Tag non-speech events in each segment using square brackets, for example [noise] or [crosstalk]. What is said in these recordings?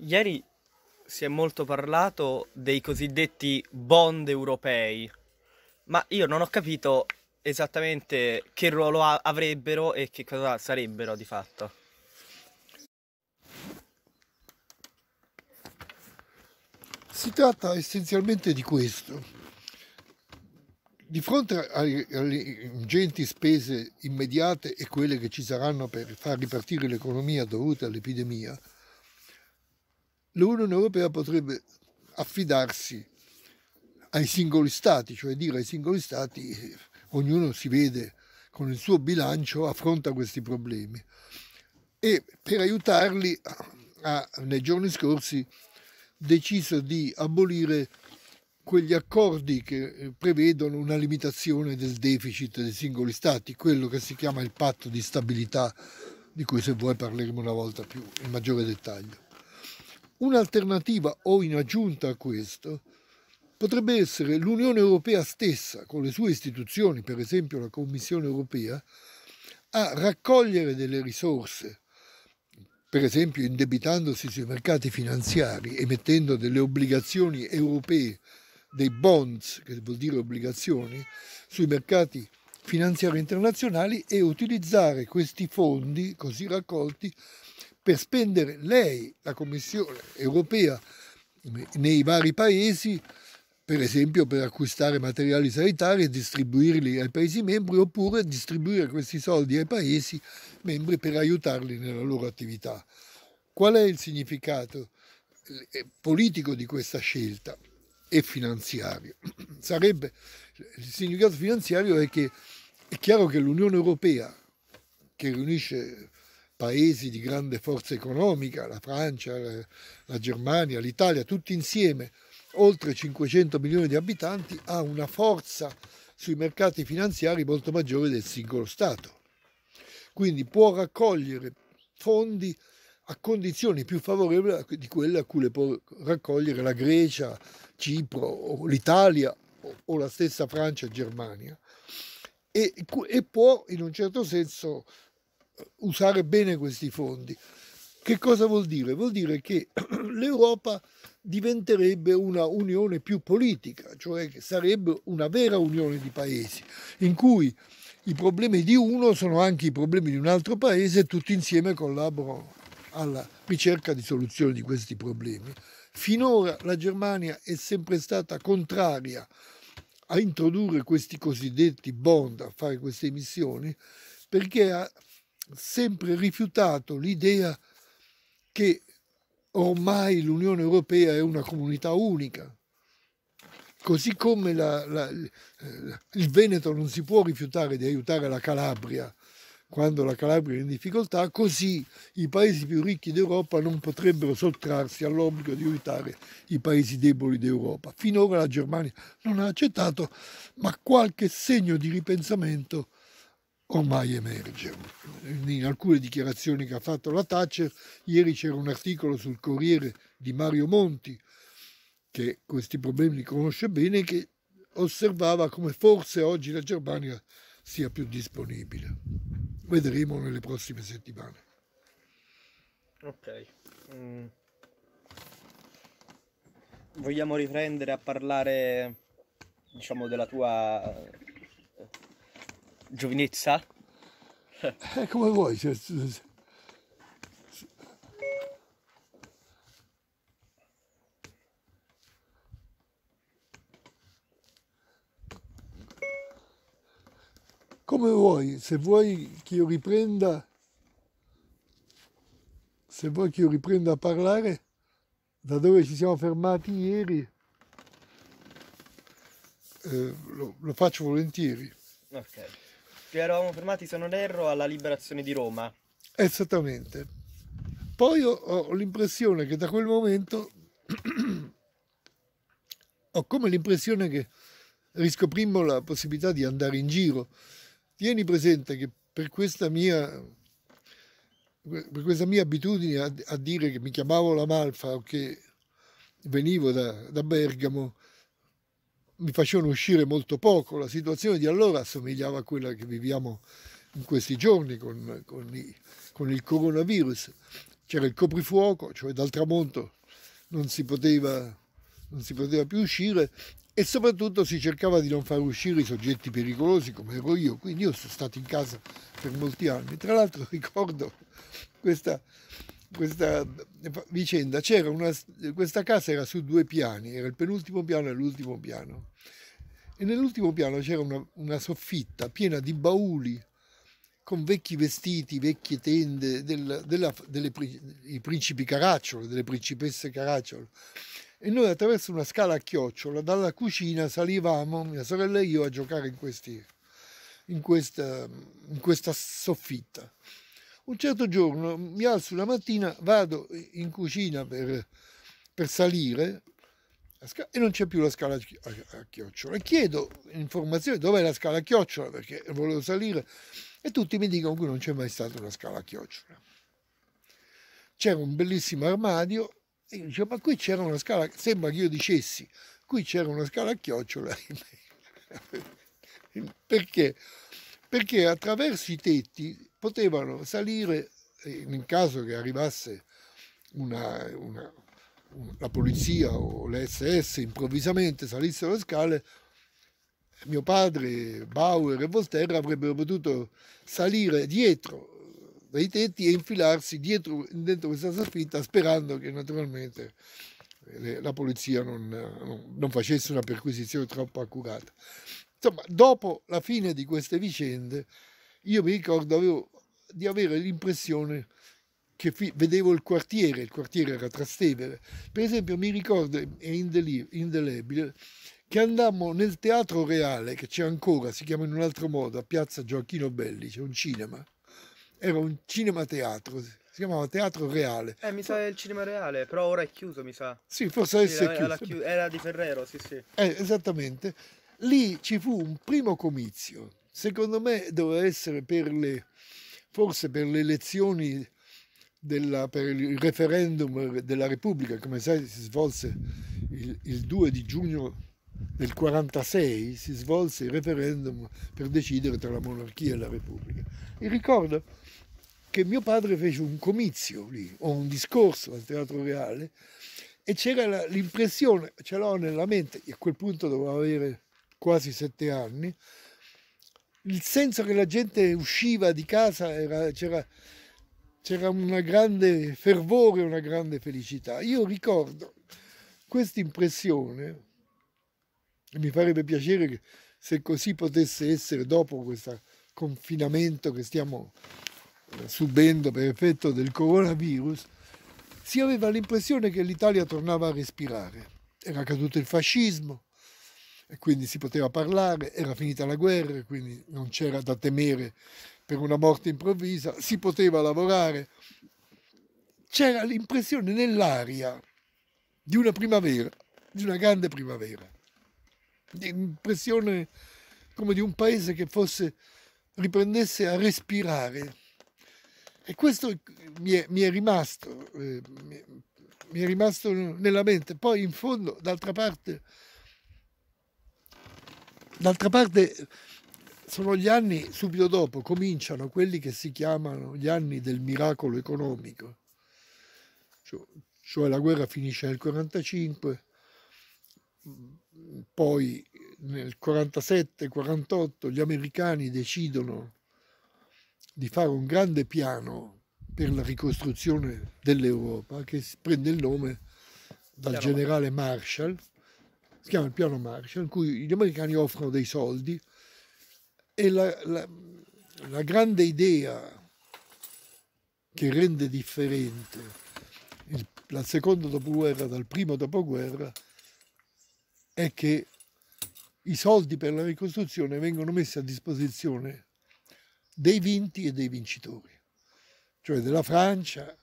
Ieri si è molto parlato dei cosiddetti bond europei, ma io non ho capito esattamente che ruolo avrebbero e che cosa sarebbero di fatto. Si tratta essenzialmente di questo. Di fronte alle ingenti spese immediate e quelle che ci saranno per far ripartire l'economia dovute all'epidemia, l'Unione Europea potrebbe affidarsi ai singoli stati, cioè dire ai singoli stati ognuno si vede con il suo bilancio, affronta questi problemi. E per aiutarli, ha, ah, nei giorni scorsi, deciso di abolire quegli accordi che prevedono una limitazione del deficit dei singoli stati, quello che si chiama il patto di stabilità, di cui se vuoi parleremo una volta più in maggiore dettaglio. Un'alternativa o in aggiunta a questo potrebbe essere l'Unione Europea stessa, con le sue istituzioni, per esempio la Commissione Europea, a raccogliere delle risorse, per esempio indebitandosi sui mercati finanziari, emettendo delle obbligazioni europee, dei bonds, che vuol dire obbligazioni, sui mercati finanziari internazionali e utilizzare questi fondi così raccolti per spendere lei, la Commissione europea, nei vari paesi, per esempio per acquistare materiali sanitari e distribuirli ai Paesi membri, oppure distribuire questi soldi ai Paesi membri per aiutarli nella loro attività. Qual è il significato eh, politico di questa scelta e finanziario? [clears throat] Sarebbe, il significato finanziario è che è chiaro che l'Unione Europea, che riunisce paesi di grande forza economica, la Francia, la Germania, l'Italia, tutti insieme, oltre 500 milioni di abitanti, ha una forza sui mercati finanziari molto maggiore del singolo Stato. Quindi può raccogliere fondi a condizioni più favorevoli di quelle a cui le può raccogliere la Grecia, Cipro o l'Italia o la stessa Francia e Germania. E, e può in un certo senso usare bene questi fondi. Che cosa vuol dire? Vuol dire che [clears throat] l'Europa diventerebbe una unione più politica, cioè che sarebbe una vera unione di paesi, in cui i problemi di uno sono anche i problemi di un altro paese e tutti insieme collaborano alla ricerca di soluzioni di questi problemi. Finora la Germania è sempre stata contraria a introdurre questi cosiddetti bond, a fare queste emissioni, perché ha sempre rifiutato l'idea che ormai l'Unione Europea è una comunità unica, così come la, la, eh, il Veneto non si può rifiutare di aiutare la Calabria quando la Calabria è in difficoltà, così i paesi più ricchi d'Europa non potrebbero sottrarsi all'obbligo di aiutare i paesi deboli d'Europa. Finora la Germania non ha accettato, ma qualche segno di ripensamento ormai emerge. In alcune dichiarazioni che ha fatto la Thatcher, ieri c'era un articolo sul Corriere di Mario Monti, che questi problemi li conosce bene, che osservava come forse oggi la Germania sia più disponibile. Vedremo nelle prossime settimane. Ok. Mm. Vogliamo riprendere a parlare, diciamo, della tua giovinezza? Eh, come vuoi. Come vuoi, se vuoi che io riprenda, se vuoi che io riprenda a parlare da dove ci siamo fermati ieri, eh, lo, lo faccio volentieri. Okay. Ci eravamo fermati, se non erro, alla liberazione di Roma. Esattamente. Poi ho, ho l'impressione che da quel momento [clears throat] ho come l'impressione che riscoprimmo la possibilità di andare in giro. Tieni presente che per questa mia, per questa mia abitudine a, a, dire che mi chiamavo la Malfa o che venivo da, da Bergamo, mi facevano uscire molto poco, la situazione di allora assomigliava a quella che viviamo in questi giorni con, con, i, con il coronavirus. C'era il coprifuoco, cioè dal tramonto non si, poteva, non si poteva più uscire e soprattutto si cercava di non far uscire i soggetti pericolosi come ero io, quindi io sono stato in casa per molti anni. Tra l'altro [laughs] ricordo questa questa vicenda. C'era una, questa casa era su due piani, era il penultimo piano e l'ultimo piano. E nell'ultimo piano c'era una, una, soffitta piena di bauli con vecchi vestiti, vecchie tende, del, della, delle, i principi caracciolo, delle principesse caracciolo. E noi attraverso una scala a chiocciola dalla cucina salivamo, mia sorella e io, a giocare in, questi, in, questa, in questa soffitta. Un certo giorno mi alzo la mattina, vado in cucina per, per salire e non c'è più la scala a chiocciola. E chiedo informazioni dov'è la scala a chiocciola perché volevo salire e tutti mi dicono che non c'è mai stata una scala a chiocciola. C'era un bellissimo armadio e io dicevo ma qui c'era una scala, sembra che io dicessi qui c'era una scala a chiocciola. [laughs] perché? Perché attraverso i tetti potevano salire eh, in caso che arrivasse una, una, una, la polizia o l'SS improvvisamente salissero le scale, mio padre, Bauer e Volterra avrebbero potuto salire dietro eh, dai tetti e infilarsi dietro, dentro questa soffitta sperando che naturalmente eh, la polizia non, non, non facesse una perquisizione troppo accurata. Insomma, dopo la fine di queste vicende, io mi ricordo avevo, di avere l'impressione che vedevo il quartiere, il quartiere era Trastevere. Per esempio mi ricordo, è indelebile, che andammo nel Teatro Reale, che c'è ancora, si chiama in un altro modo, a Piazza Gioacchino Belli, c'è un cinema. Era un cinema teatro, si chiamava Teatro Reale. Eh, mi sa è il cinema reale, però ora è chiuso, mi sa. Sì, forse adesso sì, è chiuso. Chius era di Ferrero, sì, sì. Eh, esattamente. Lì ci fu un primo comizio Secondo me doveva essere per le, forse per le elezioni, della, per il referendum della Repubblica, come sai si svolse il, il 2 di giugno del 1946 si svolse il referendum per decidere tra la monarchia e la repubblica. E ricordo che mio padre fece un comizio lì, o un discorso al Teatro Reale, e c'era l'impressione, ce l'ho nella mente, e a quel punto dovevo avere quasi sette anni, il senso che la gente usciva di casa c'era un grande fervore, una grande felicità. Io ricordo questa impressione, e mi farebbe piacere se così potesse essere dopo questo confinamento che stiamo eh, subendo per effetto del coronavirus, si aveva l'impressione che l'Italia tornava a respirare. Era caduto il fascismo, quindi si poteva parlare, era finita la guerra, quindi non c'era da temere per una morte improvvisa, si poteva lavorare. C'era l'impressione nell'aria di una primavera, di una grande primavera, l'impressione come di un paese che fosse, riprendesse a respirare. E questo mi è, mi è rimasto, eh, mi, mi è rimasto nella mente. Poi in fondo, d'altra parte, D'altra parte sono gli anni, subito dopo, cominciano quelli che si chiamano gli anni del miracolo economico, cioè, cioè la guerra finisce nel 1945, poi nel 1947 1948 gli americani decidono di fare un grande piano per la ricostruzione dell'Europa che prende il nome dal generale Marshall si chiama il piano Marshall, in cui gli americani offrono dei soldi e la, la, la grande idea che rende differente il, la seconda dopoguerra dal primo dopoguerra è che i soldi per la ricostruzione vengono messi a disposizione dei vinti e dei vincitori, cioè della Francia,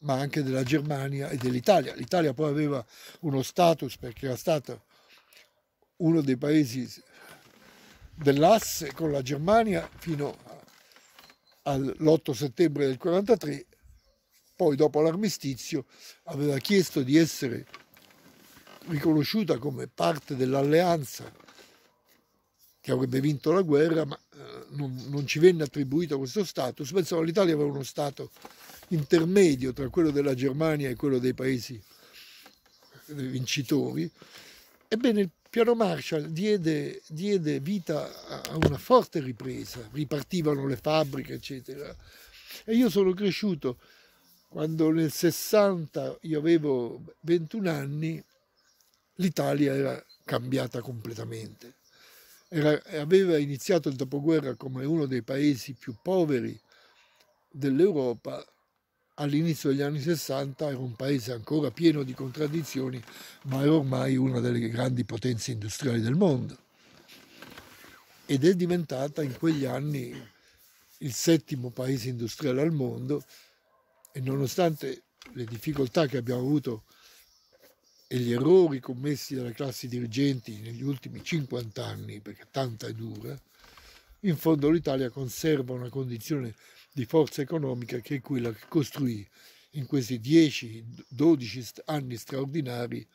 ma anche della Germania e dell'Italia. L'Italia poi aveva uno status perché era stata uno dei paesi dell'asse con la Germania fino all'8 settembre del 1943, poi dopo l'armistizio aveva chiesto di essere riconosciuta come parte dell'alleanza che avrebbe vinto la guerra, ma eh, non, non ci venne attribuito questo status. Pensavo l'Italia aveva uno stato intermedio tra quello della Germania e quello dei paesi vincitori Ebbene, il piano Marshall diede, diede vita a una forte ripresa, ripartivano le fabbriche, eccetera. E io sono cresciuto quando nel 60 io avevo 21 anni, l'Italia era cambiata completamente. Era, aveva iniziato il dopoguerra come uno dei paesi più poveri dell'Europa all'inizio degli anni 60 era un paese ancora pieno di contraddizioni, ma era ormai una delle grandi potenze industriali del mondo. Ed è diventata in quegli anni il settimo paese industriale al mondo e nonostante le difficoltà che abbiamo avuto e gli errori commessi dalle classi dirigenti negli ultimi 50 anni, perché tanta è dura, in fondo l'Italia conserva una condizione di forza economica che è quella che costruì in questi 10-12 anni straordinari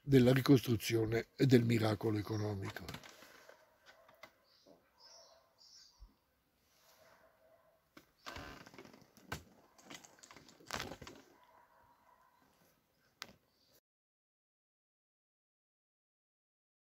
della ricostruzione e del miracolo economico.